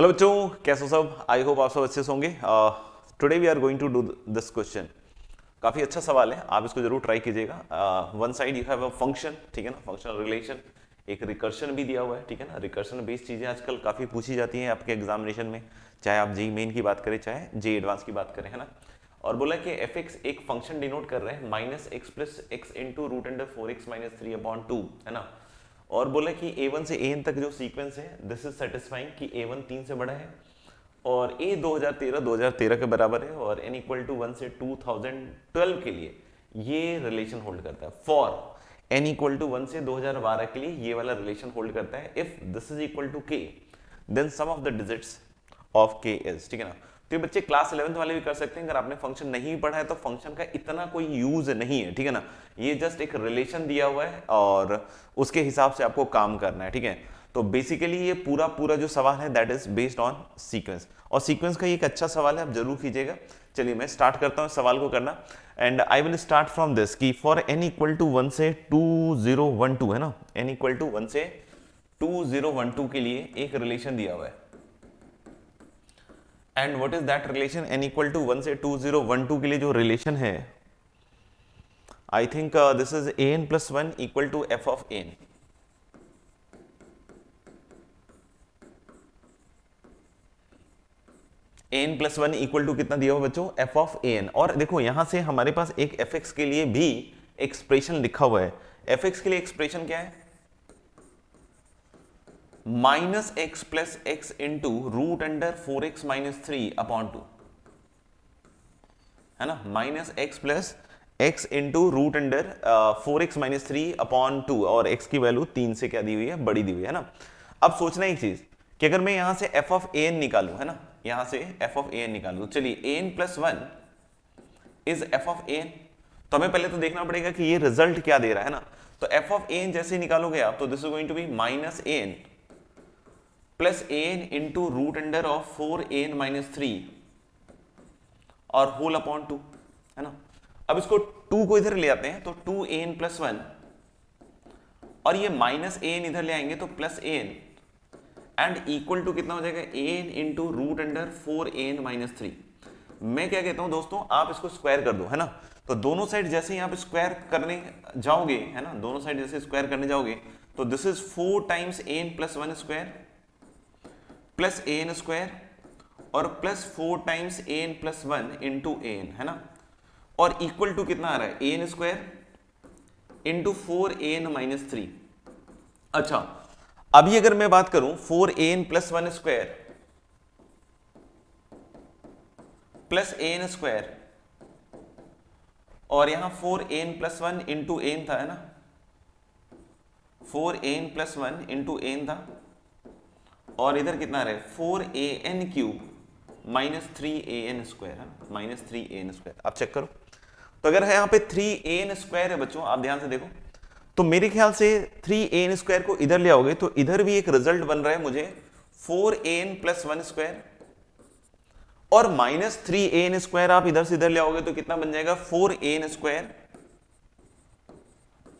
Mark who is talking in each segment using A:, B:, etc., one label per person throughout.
A: Hello बच्चों कैसे हो सब आई होप आप सब अच्छे से होंगे today we are going to do this question काफ़ी अच्छा सवाल है आप इसको जरूर ट्राई कीजिएगा one side you have a function ठीक है ना फंक्शनल रिलेशन एक रिकर्शन भी दिया हुआ है ठीक है ना रिकर्शन बेस्ड चीज़ें आजकल काफ़ी पूछी जाती हैं आपके एग्जामिनेशन में चाहे आप जी मेन की बात करें चाहे जे एडवांस की बात करें है ना और बोला कि एफ एक्स एक फंक्शन डिनोट कर रहे हैं minus x plus x into root under four x minus three upon two है ना और बोला कि ए वन से ए एन तक जो सीक्वेंस है दिस इज सेटिस्फाइंग कि ए वन तीन से बड़ा है और ए 2013 2013 के बराबर है और एन इक्वल टू वन से 2012 के लिए ये रिलेशन होल्ड करता है for n equal to one से 2012 के लिए ये वाला रिलेशन होल्ड करता है if this is equal to k then sum of the digits of k is ठीक है ना तो ये बच्चे क्लास इलेवंथ वाले भी कर सकते हैं अगर आपने फंक्शन नहीं पढ़ा है तो फंक्शन का इतना कोई यूज नहीं है ठीक है ना ये जस्ट एक रिलेशन दिया हुआ है और उसके हिसाब से आपको काम करना है ठीक है तो बेसिकली ये पूरा पूरा जो सवाल है that is based on sequence और सीक्वेंस का ये एक अच्छा सवाल है आप जरूर कीजिएगा चलिए मैं स्टार्ट करता हूँ सवाल को करना and I will start from this की for n equal to one से टू जीरो वन टू है ना एन इक्वल टू वन से टू जीरो वन टू के लिए एक रिलेशन दिया हुआ है and what is that relation n equal to one से टू जीरो वन टू के लिए जो रिलेशन है I think this is a n plus one equal to f of N n plus one equal to कितना दिया हो बच्चों F of N और देखो यहां से हमारे पास एक एफ एक्स के लिए भी एक्सप्रेशन लिखा हुआ है एफ एक्स के लिए एक्सप्रेशन क्या है minus x plus x into root under four x minus three upon two है ना minus x plus x into root under four x minus three upon two और एक्स की वैल्यू तीन से क्या दी हुई है बड़ी दी हुई है ना अब सोचना एक चीज कि अगर मैं यहां से एफ ऑफ ए एन निकालू है ना यहां से एफ ऑफ ए एन निकालू चलिए a n plus one is f of a n तो हमें पहले तो देखना पड़ेगा कि ये रिजल्ट क्या दे रहा है ना तो एफ ऑफ ए एन जैसे निकालोगे आप तो this is going to be minus a n plus a n into root under of four a n minus three और होल अपॉन टू है ना अब इसको टू को इधर ले आते हैं तो two a n plus one और ये माइनस ए एन इधर ले आएंगे तो plus a n and equal to कितना हो जाएगा a n into root under four a n minus three मैं क्या कहता हूं दोस्तों आप इसको स्क्वायर कर दो है ना तो दोनों साइड जैसे ही आप स्क्वायर करने जाओगे है ना दोनों साइड जैसे स्क्वायर करने जाओगे तो this is four times n plus one square plus a n square और plus four times a n plus one into a n है ना और इक्वल टू कितना आ रहा है a n square into four a n minus three अच्छा अभी अगर मैं बात करूं four a n plus one square plus a n square और यहां four a n plus one into n था है ना four a n plus one into n था और इधर कितना रहे four a n cube minus three a n square है हाँ? Minus three a n square आप चेक करो तो अगर है यहाँ पे थ्री ए एन स्क्वायर है बच्चों आप ध्यान से देखो तो मेरे ख्याल से थ्री ए एन स्क्वायर को इधर ले आओगे तो इधर भी एक रिजल्ट बन रहा है मुझे four a n plus one square और minus three a n square आप इधर से इधर ले आओगे तो कितना बन जाएगा फोर ए एन स्क्वायर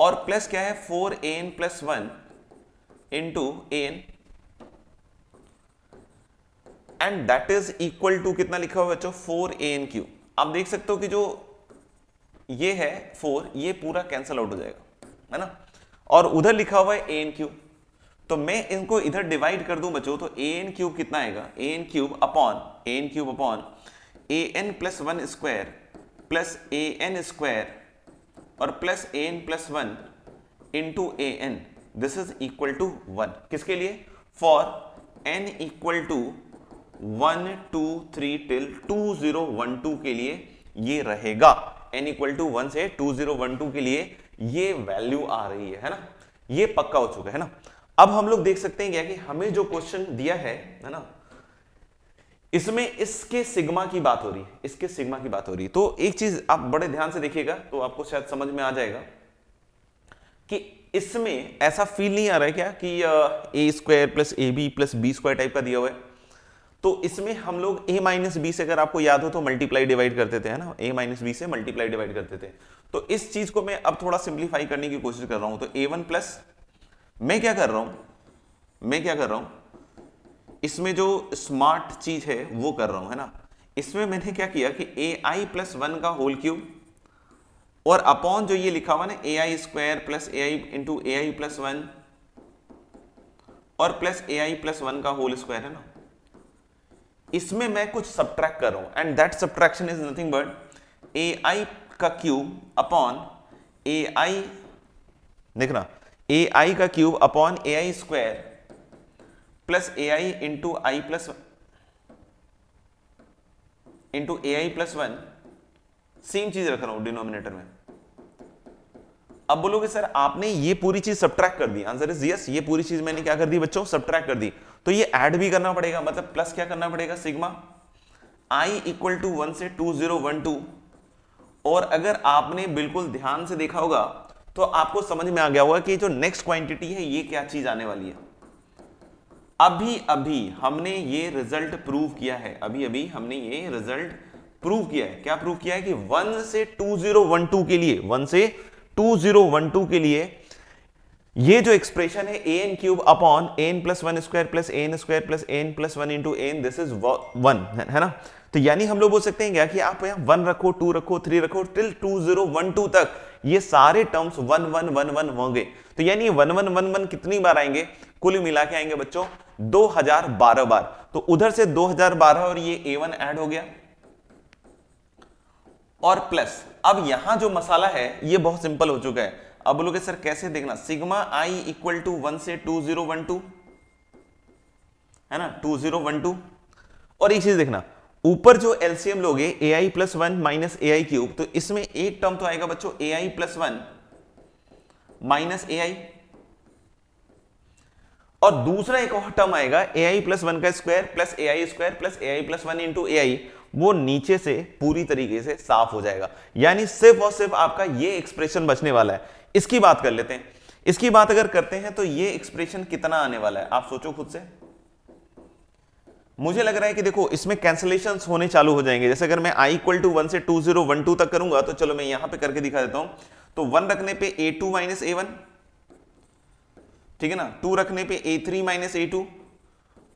A: और प्लस क्या है four a n plus one into a n and that is equal to कितना लिखा हुआ बच्चों फोर ए एन क्यू आप देख सकते हो कि जो ये है फोर ये पूरा कैंसल आउट हो जाएगा है ना और उधर लिखा हुआ है ए एन क्यूब तो मैं इनको इधर डिवाइड कर दूं बच्चों तो ए एन क्यूब कितना आएगा a n cube upon a n cube upon a n plus one square plus a n square और plus a n plus one into a n this is equal to one किसके लिए for n equal to one two three till two zero one two के लिए ये रहेगा n equal to one से two zero one two के लिए ये वैल्यू आ रही है है ना ये पक्का हो चुका है ना अब हम लोग देख सकते हैं क्या कि हमें जो क्वेश्चन दिया है है ना इसमें इसके सिग्मा की बात हो रही है इसके सिग्मा की बात हो रही है तो एक चीज आप बड़े ध्यान से देखिएगा तो आपको शायद समझ में आ जाएगा कि इसमें ऐसा फील नहीं आ रहा है क्या कि a square plus a b plus b square type का दिया हुआ है तो इसमें हम लोग a माइनस बी से अगर आपको याद हो तो मल्टीप्लाई डिवाइड करते थे है ना a माइनस बी से मल्टीप्लाई डिवाइड करते थे तो इस चीज को मैं अब थोड़ा सिंप्लीफाई करने की कोशिश कर रहा हूं तो ए वन प्लस मैं क्या कर रहा हूं मैं क्या कर रहा हूं इसमें जो स्मार्ट चीज है वो कर रहा हूं है ना इसमें मैंने क्या किया कि ए आई प्लस वन का होल क्यूब और अपॉन जो ये लिखा हुआ ना a i square plus a i into a i plus one और plus a i plus one का होल स्क्वायर है ना इसमें मैं कुछ सब्ट्रैक्ट कर रहा हूं and that subtraction is nothing but a i का क्यूब अपॉन ए आई देखना ए आई का cube upon a i square plus a i into i plus into a i plus one same चीज रख रहा हूं denominator में अब बोलोगे सर आपने ये पूरी चीज सब्ट्रैक्ट कर दी आंसर इज यस ये पूरी चीज मैंने क्या कर दी बच्चों सब्ट्रैक्ट कर दी तो ये ऐड भी करना पड़ेगा मतलब प्लस क्या करना पड़ेगा sigma i equal to one से टू जीरो वन टू और अगर आपने बिल्कुल ध्यान से देखा होगा तो आपको समझ में आ गया होगा कि जो नेक्स्ट क्वांटिटी है ये क्या चीज आने वाली है अभी अभी हमने ये रिजल्ट प्रूव किया है अभी अभी हमने ये रिजल्ट प्रूव किया है क्या प्रूव किया है कि वन से टू जीरो वन टू के लिए वन से टू जीरो वन टू के लिए ये जो एक्सप्रेशन है a n cube upon n plus one square plus n square plus n plus one into n this is one है ना तो यानी हम लोग बोल सकते हैं क्या कि आप यहां वन रखो टू रखो थ्री रखो till two zero one two तक ये सारे terms one one one one होंगे तो यानी वन वन वन वन कितनी बार आएंगे कुल मिला के आएंगे बच्चों दो हजार बारह बार तो उधर से दो हजार बारह और ये ए वन एड हो गया और प्लस अब यहां जो मसाला है ये बहुत सिंपल हो चुका है अब बोलोगे सर कैसे देखना sigma i equal to one से टू जीरो वन टू है ना टू जीरो वन टू और एक चीज देखना ऊपर जो एलसीएम लोगे a i plus one minus a i cube तो इसमें एक टर्म तो आएगा बच्चों a i plus one minus a i और दूसरा एक और टर्म आएगा ए आई प्लस वन का square plus a i square plus a i plus one into a i वो नीचे से पूरी तरीके से साफ हो जाएगा यानी सिर्फ और सिर्फ आपका ये एक्सप्रेशन बचने वाला है इसकी बात कर लेते हैं इसकी बात अगर करते हैं तो ये एक्सप्रेशन कितना आने वाला है आप सोचो खुद से मुझे लग रहा है कि देखो इसमें कैंसिलेशन होने चालू हो जाएंगे जैसे अगर मैं आई इक्वल टू वन से टू जीरो वन टू तक करूंगा तो चलो मैं यहां पे करके दिखा देता हूं तो वन रखने पे a two minus a one ठीक है ना टू रखने पे a three minus a two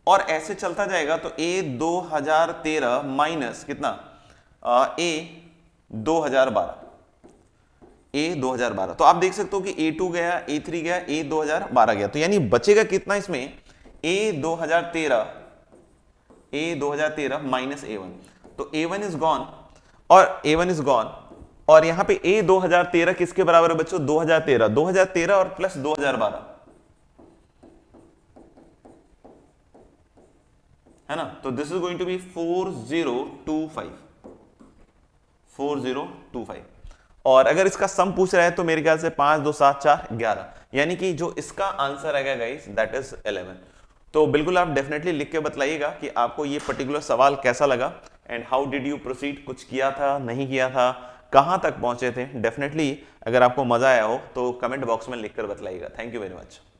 A: और ऐसे चलता जाएगा तो ए 2013 माइनस कितना बारह ए 2012 ए 2012 तो आप देख सकते हो कि ए टू गया ए थ्री गया ए 2012 गया तो यानी बचेगा कितना इसमें ए 2013 ए 2013 माइनस ए वन तो ए वन इज गॉन और ए वन इज गॉन और यहां पे ए 2013 किसके बराबर है बच्चों 2013 2013 और प्लस 2012 है ना तो this is going to be four zero two five four zero two five और अगर इसका सम पूछ रहा है तो मेरे ख्याल से पांच दो सात चार ग्यारह यानी कि जो इसका आंसर आएगा गाइस दैट इज इलेवन तो बिल्कुल आप डेफिनेटली लिख के बताइएगा कि आपको ये पर्टिकुलर सवाल कैसा लगा and how did you proceed कुछ किया था नहीं किया था कहां तक पहुंचे थे डेफिनेटली अगर आपको मज़ा आया हो तो कमेंट बॉक्स में लिखकर बतलाइएगा थैंक यू वेरी मच